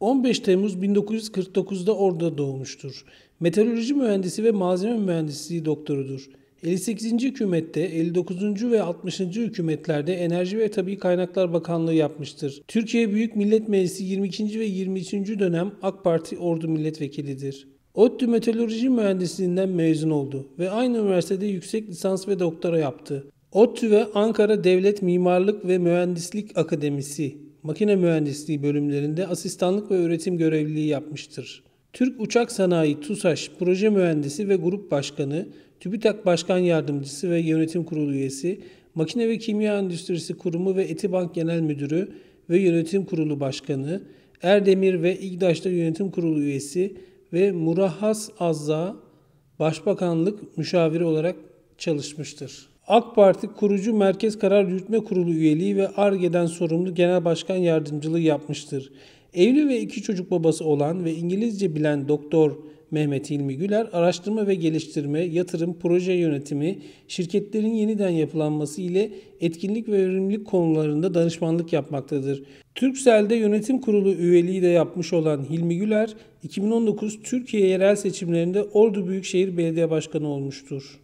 15 Temmuz 1949'da Ordu'da doğmuştur. Meteoroloji mühendisi ve malzeme mühendisliği doktorudur. 58. hükümette, 59. ve 60. hükümetlerde Enerji ve Tabi Kaynaklar Bakanlığı yapmıştır. Türkiye Büyük Millet Meclisi 22. ve 23. dönem AK Parti Ordu milletvekilidir. ODTÜ Meteoroloji Mühendisliğinden mezun oldu ve aynı üniversitede yüksek lisans ve doktora yaptı. ODTÜ ve Ankara Devlet Mimarlık ve Mühendislik Akademisi makine mühendisliği bölümlerinde asistanlık ve öğretim görevliliği yapmıştır. Türk Uçak Sanayi TUSAŞ Proje Mühendisi ve Grup Başkanı, TÜBİTAK Başkan Yardımcısı ve Yönetim Kurulu Üyesi, Makine ve Kimya Endüstrisi Kurumu ve Etibank Genel Müdürü ve Yönetim Kurulu Başkanı, Erdemir ve İgdaş'ta Yönetim Kurulu Üyesi ve Murahhas Azza Başbakanlık Müşaviri olarak çalışmıştır. AK Parti kurucu Merkez Karar Yürütme Kurulu üyeliği ve ARGE'den sorumlu Genel Başkan Yardımcılığı yapmıştır. Evli ve iki çocuk babası olan ve İngilizce bilen doktor Mehmet Hilmi Güler, araştırma ve geliştirme, yatırım, proje yönetimi, şirketlerin yeniden yapılanması ile etkinlik ve verimlilik konularında danışmanlık yapmaktadır. Türksel'de yönetim kurulu üyeliği de yapmış olan Hilmi Güler, 2019 Türkiye yerel seçimlerinde Ordu Büyükşehir Belediye Başkanı olmuştur.